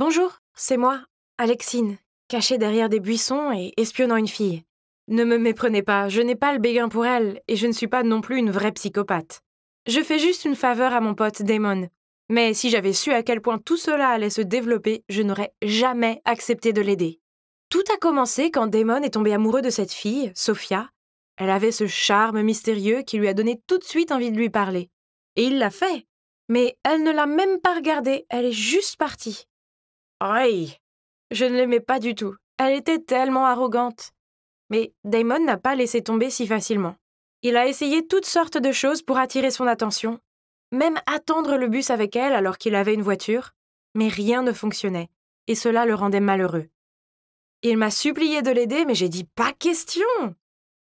Bonjour, c'est moi, Alexine, cachée derrière des buissons et espionnant une fille. Ne me méprenez pas, je n'ai pas le béguin pour elle, et je ne suis pas non plus une vraie psychopathe. Je fais juste une faveur à mon pote Damon. Mais si j'avais su à quel point tout cela allait se développer, je n'aurais jamais accepté de l'aider. Tout a commencé quand Damon est tombé amoureux de cette fille, Sophia. Elle avait ce charme mystérieux qui lui a donné tout de suite envie de lui parler. Et il l'a fait. Mais elle ne l'a même pas regardé, elle est juste partie. Aïe Je ne l'aimais pas du tout. Elle était tellement arrogante. Mais Damon n'a pas laissé tomber si facilement. Il a essayé toutes sortes de choses pour attirer son attention, même attendre le bus avec elle alors qu'il avait une voiture, mais rien ne fonctionnait, et cela le rendait malheureux. Il m'a supplié de l'aider, mais j'ai dit pas question.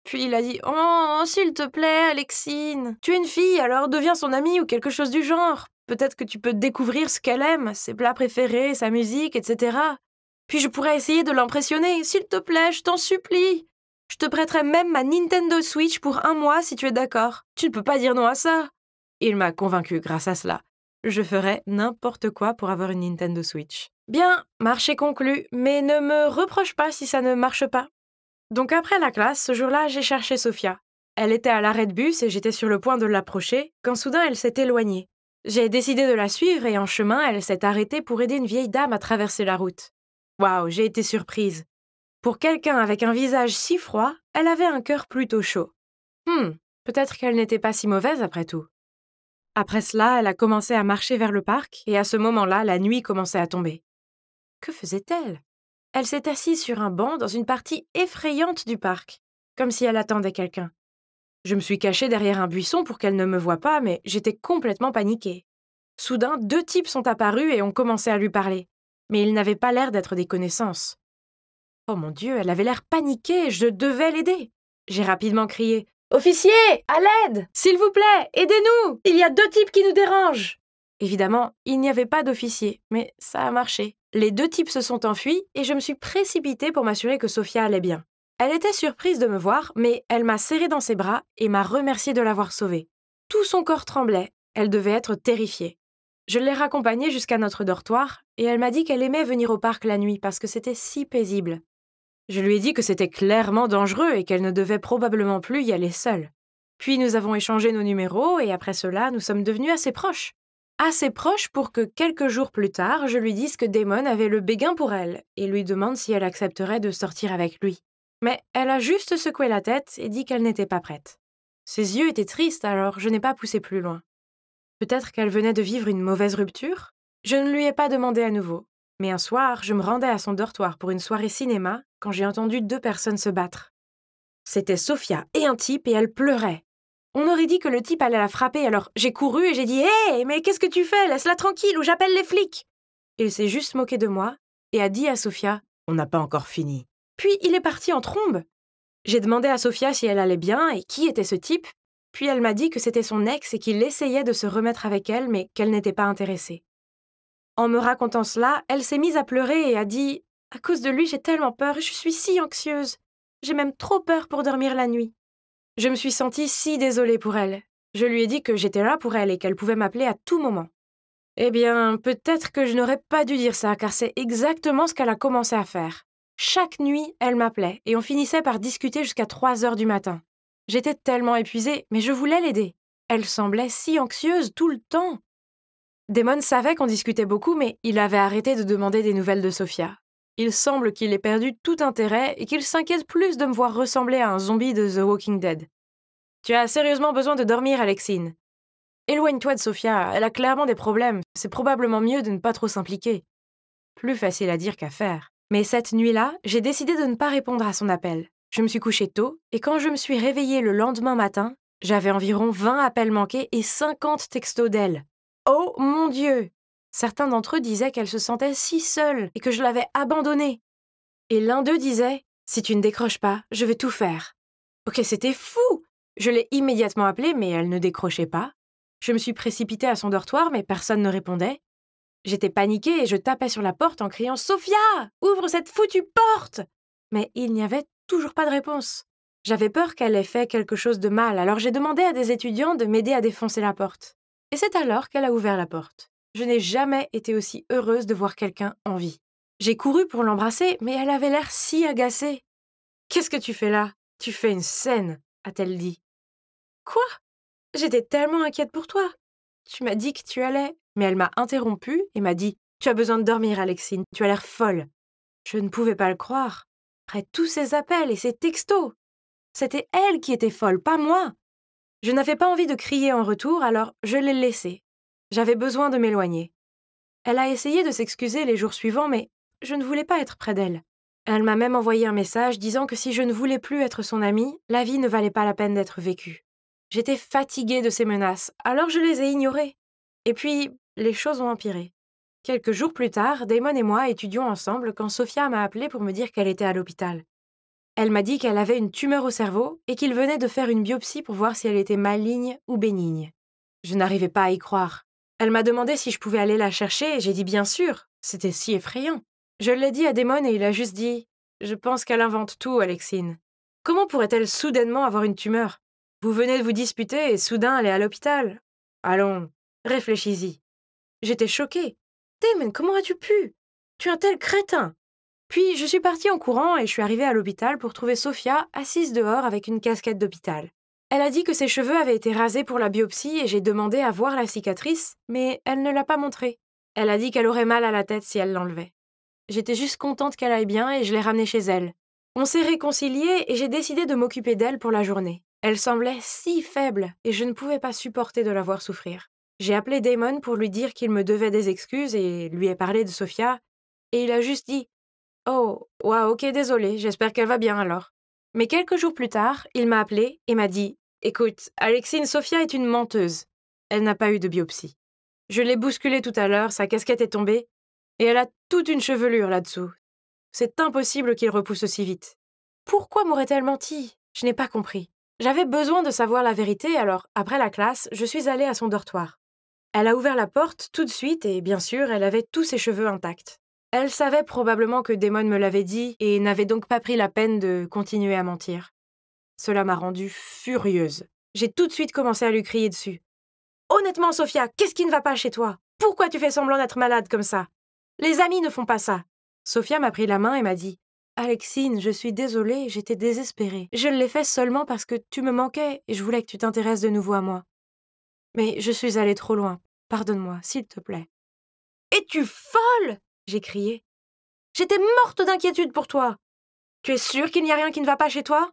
Puis il a dit Oh, s'il te plaît, Alexine, tu es une fille, alors deviens son amie ou quelque chose du genre. Peut-être que tu peux découvrir ce qu'elle aime, ses plats préférés, sa musique, etc. Puis je pourrais essayer de l'impressionner. S'il te plaît, je t'en supplie. Je te prêterai même ma Nintendo Switch pour un mois si tu es d'accord. Tu ne peux pas dire non à ça. Il m'a convaincu grâce à cela. Je ferai n'importe quoi pour avoir une Nintendo Switch. Bien, marché conclu, mais ne me reproche pas si ça ne marche pas. Donc après la classe, ce jour-là, j'ai cherché Sophia. Elle était à l'arrêt de bus et j'étais sur le point de l'approcher quand soudain elle s'est éloignée. J'ai décidé de la suivre et en chemin, elle s'est arrêtée pour aider une vieille dame à traverser la route. Waouh, j'ai été surprise. Pour quelqu'un avec un visage si froid, elle avait un cœur plutôt chaud. Hmm, peut-être qu'elle n'était pas si mauvaise après tout. Après cela, elle a commencé à marcher vers le parc, et à ce moment-là, la nuit commençait à tomber. Que faisait-elle Elle, elle s'est assise sur un banc dans une partie effrayante du parc, comme si elle attendait quelqu'un. Je me suis cachée derrière un buisson pour qu'elle ne me voie pas, mais j'étais complètement paniquée. Soudain, deux types sont apparus et ont commencé à lui parler. Mais ils n'avaient pas l'air d'être des connaissances. Oh mon Dieu, elle avait l'air paniquée, je devais l'aider. J'ai rapidement crié Officier, à l'aide S'il vous plaît, aidez-nous Il y a deux types qui nous dérangent Évidemment, il n'y avait pas d'officier, mais ça a marché. Les deux types se sont enfuis et je me suis précipitée pour m'assurer que Sofia allait bien. Elle était surprise de me voir, mais elle m'a serré dans ses bras et m'a remercié de l'avoir sauvée. Tout son corps tremblait, elle devait être terrifiée. Je l'ai raccompagnée jusqu'à notre dortoir et elle m'a dit qu'elle aimait venir au parc la nuit parce que c'était si paisible. Je lui ai dit que c'était clairement dangereux et qu'elle ne devait probablement plus y aller seule. Puis nous avons échangé nos numéros et après cela, nous sommes devenus assez proches. Assez proches pour que quelques jours plus tard, je lui dise que Damon avait le béguin pour elle et lui demande si elle accepterait de sortir avec lui. Mais elle a juste secoué la tête et dit qu'elle n'était pas prête. Ses yeux étaient tristes, alors je n'ai pas poussé plus loin. Peut-être qu'elle venait de vivre une mauvaise rupture Je ne lui ai pas demandé à nouveau. Mais un soir, je me rendais à son dortoir pour une soirée cinéma quand j'ai entendu deux personnes se battre. C'était Sophia et un type et elle pleurait. On aurait dit que le type allait la frapper, alors j'ai couru et j'ai dit Hé, mais qu'est-ce que tu fais Laisse-la tranquille ou j'appelle les flics Il s'est juste moqué de moi et a dit à Sophia On n'a pas encore fini. Puis il est parti en trombe. J'ai demandé à Sophia si elle allait bien et qui était ce type, puis elle m'a dit que c'était son ex et qu'il essayait de se remettre avec elle, mais qu'elle n'était pas intéressée. En me racontant cela, elle s'est mise à pleurer et a dit À cause de lui, j'ai tellement peur, et je suis si anxieuse. J'ai même trop peur pour dormir la nuit. Je me suis sentie si désolée pour elle. Je lui ai dit que j'étais là pour elle et qu'elle pouvait m'appeler à tout moment. Eh bien, peut-être que je n'aurais pas dû dire ça, car c'est exactement ce qu'elle a commencé à faire. Chaque nuit, elle m'appelait et on finissait par discuter jusqu'à 3 heures du matin. J'étais tellement épuisée, mais je voulais l'aider. Elle semblait si anxieuse tout le temps. Damon savait qu'on discutait beaucoup, mais il avait arrêté de demander des nouvelles de Sophia. Il semble qu'il ait perdu tout intérêt et qu'il s'inquiète plus de me voir ressembler à un zombie de The Walking Dead. Tu as sérieusement besoin de dormir, Alexine. Éloigne-toi de Sophia, elle a clairement des problèmes, c'est probablement mieux de ne pas trop s'impliquer. Plus facile à dire qu'à faire. Mais cette nuit-là, j'ai décidé de ne pas répondre à son appel. Je me suis couchée tôt, et quand je me suis réveillée le lendemain matin, j'avais environ 20 appels manqués et 50 textos d'elle. Oh mon Dieu Certains d'entre eux disaient qu'elle se sentait si seule et que je l'avais abandonnée. Et l'un d'eux disait Si tu ne décroches pas, je vais tout faire. Ok, c'était fou Je l'ai immédiatement appelée, mais elle ne décrochait pas. Je me suis précipitée à son dortoir, mais personne ne répondait. J'étais paniquée et je tapais sur la porte en criant Sophia Ouvre cette foutue porte Mais il n'y avait toujours pas de réponse. J'avais peur qu'elle ait fait quelque chose de mal, alors j'ai demandé à des étudiants de m'aider à défoncer la porte. Et c'est alors qu'elle a ouvert la porte. Je n'ai jamais été aussi heureuse de voir quelqu'un en vie. J'ai couru pour l'embrasser, mais elle avait l'air si agacée. Qu'est-ce que tu fais là Tu fais une scène, a-t-elle dit. Quoi J'étais tellement inquiète pour toi. Tu m'as dit que tu allais mais elle m'a interrompu et m'a dit Tu as besoin de dormir, Alexine, tu as l'air folle. Je ne pouvais pas le croire. Après tous ces appels et ces textos, c'était elle qui était folle, pas moi. Je n'avais pas envie de crier en retour, alors je l'ai laissée. J'avais besoin de m'éloigner. Elle a essayé de s'excuser les jours suivants, mais je ne voulais pas être près d'elle. Elle, m'a même envoyé un message disant que si je ne voulais plus être son amie, la vie ne valait pas la peine d'être vécue. J'étais fatiguée de ces menaces, alors je les ai ignorées. Et puis, les choses ont empiré. Quelques jours plus tard, Damon et moi étudions ensemble quand Sophia m'a appelé pour me dire qu'elle était à l'hôpital. Elle m'a dit qu'elle avait une tumeur au cerveau et qu'il venait de faire une biopsie pour voir si elle était maligne ou bénigne. Je n'arrivais pas à y croire. Elle m'a demandé si je pouvais aller la chercher et j'ai dit bien sûr. C'était si effrayant. Je l'ai dit à Damon et il a juste dit Je pense qu'elle invente tout, Alexine. Comment pourrait-elle soudainement avoir une tumeur Vous venez de vous disputer et soudain elle est à l'hôpital. Allons, réfléchis-y. J'étais choquée. Damon, comment as-tu pu Tu es un tel crétin Puis je suis partie en courant et je suis arrivée à l'hôpital pour trouver Sophia assise dehors avec une casquette d'hôpital. Elle a dit que ses cheveux avaient été rasés pour la biopsie et j'ai demandé à voir la cicatrice, mais elle ne l'a pas montrée. Elle a dit qu'elle aurait mal à la tête si elle l'enlevait. J'étais juste contente qu'elle aille bien et je l'ai ramenée chez elle. On s'est réconcilié et j'ai décidé de m'occuper d'elle pour la journée. Elle semblait si faible et je ne pouvais pas supporter de la voir souffrir. J'ai appelé Damon pour lui dire qu'il me devait des excuses et lui ai parlé de Sophia, et il a juste dit Oh, ouais, ok, désolé, j'espère qu'elle va bien alors. Mais quelques jours plus tard, il m'a appelé et m'a dit Écoute, Alexine Sophia est une menteuse. Elle n'a pas eu de biopsie. Je l'ai bousculée tout à l'heure, sa casquette est tombée, et elle a toute une chevelure là-dessous. C'est impossible qu'il repousse aussi vite. Pourquoi m'aurait-elle menti Je n'ai pas compris. J'avais besoin de savoir la vérité, alors après la classe, je suis allée à son dortoir. Elle a ouvert la porte tout de suite et bien sûr, elle avait tous ses cheveux intacts. Elle savait probablement que Damon me l'avait dit et n'avait donc pas pris la peine de continuer à mentir. Cela m'a rendue furieuse. J'ai tout de suite commencé à lui crier dessus. Honnêtement, Sophia, qu'est-ce qui ne va pas chez toi Pourquoi tu fais semblant d'être malade comme ça Les amis ne font pas ça. Sophia m'a pris la main et m'a dit Alexine, je suis désolée, j'étais désespérée. Je l'ai fait seulement parce que tu me manquais et je voulais que tu t'intéresses de nouveau à moi. Mais je suis allée trop loin. Pardonne-moi, s'il te plaît. Es-tu folle j'ai crié. J'étais morte d'inquiétude pour toi. Tu es sûre qu'il n'y a rien qui ne va pas chez toi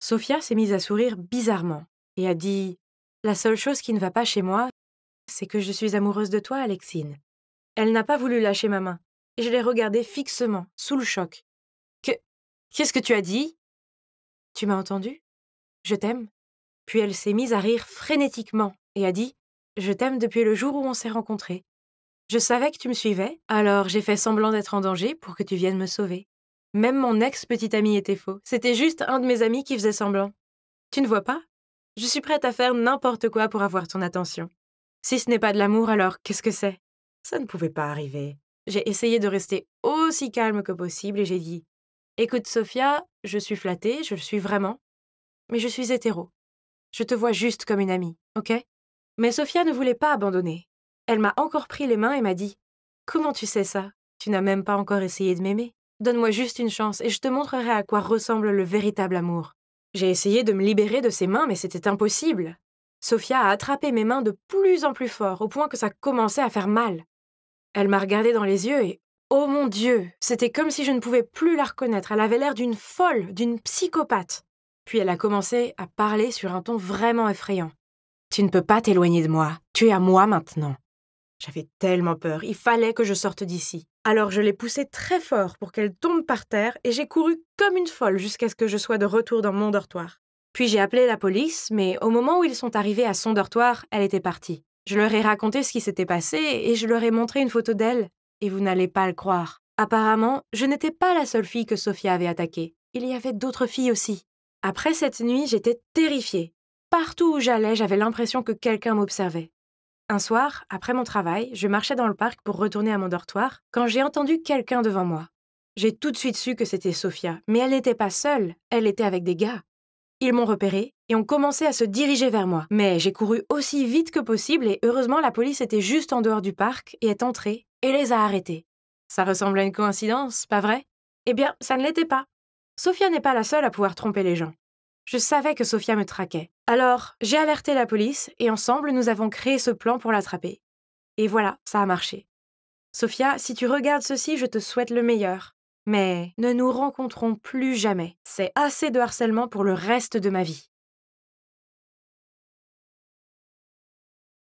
Sophia s'est mise à sourire bizarrement et a dit La seule chose qui ne va pas chez moi, c'est que je suis amoureuse de toi, Alexine. Elle n'a pas voulu lâcher ma main, et je l'ai regardée fixement, sous le choc. Que. Qu'est-ce que tu as dit Tu m'as entendu Je t'aime. Puis elle s'est mise à rire frénétiquement et a dit je t'aime depuis le jour où on s'est rencontrés. Je savais que tu me suivais, alors j'ai fait semblant d'être en danger pour que tu viennes me sauver. Même mon ex-petit ami était faux. C'était juste un de mes amis qui faisait semblant. Tu ne vois pas Je suis prête à faire n'importe quoi pour avoir ton attention. Si ce n'est pas de l'amour, alors qu'est-ce que c'est Ça ne pouvait pas arriver. J'ai essayé de rester aussi calme que possible et j'ai dit Écoute, Sophia, je suis flattée, je le suis vraiment, mais je suis hétéro. Je te vois juste comme une amie, ok mais Sophia ne voulait pas abandonner. Elle m'a encore pris les mains et m'a dit Comment tu sais ça Tu n'as même pas encore essayé de m'aimer. Donne-moi juste une chance et je te montrerai à quoi ressemble le véritable amour. J'ai essayé de me libérer de ses mains, mais c'était impossible. Sophia a attrapé mes mains de plus en plus fort, au point que ça commençait à faire mal. Elle m'a regardé dans les yeux et Oh mon Dieu C'était comme si je ne pouvais plus la reconnaître. Elle avait l'air d'une folle, d'une psychopathe. Puis elle a commencé à parler sur un ton vraiment effrayant. Tu ne peux pas t'éloigner de moi. Tu es à moi maintenant. J'avais tellement peur. Il fallait que je sorte d'ici. Alors je l'ai poussée très fort pour qu'elle tombe par terre et j'ai couru comme une folle jusqu'à ce que je sois de retour dans mon dortoir. Puis j'ai appelé la police, mais au moment où ils sont arrivés à son dortoir, elle était partie. Je leur ai raconté ce qui s'était passé et je leur ai montré une photo d'elle. Et vous n'allez pas le croire. Apparemment, je n'étais pas la seule fille que Sophia avait attaquée. Il y avait d'autres filles aussi. Après cette nuit, j'étais terrifiée. Partout où j'allais, j'avais l'impression que quelqu'un m'observait. Un soir, après mon travail, je marchais dans le parc pour retourner à mon dortoir quand j'ai entendu quelqu'un devant moi. J'ai tout de suite su que c'était Sophia, mais elle n'était pas seule, elle était avec des gars. Ils m'ont repéré et ont commencé à se diriger vers moi. Mais j'ai couru aussi vite que possible et heureusement la police était juste en dehors du parc et est entrée et les a arrêtés. Ça ressemble à une coïncidence, pas vrai Eh bien, ça ne l'était pas. Sophia n'est pas la seule à pouvoir tromper les gens. Je savais que Sophia me traquait. Alors, j'ai alerté la police et ensemble, nous avons créé ce plan pour l'attraper. Et voilà, ça a marché. Sophia, si tu regardes ceci, je te souhaite le meilleur. Mais ne nous rencontrons plus jamais. C'est assez de harcèlement pour le reste de ma vie.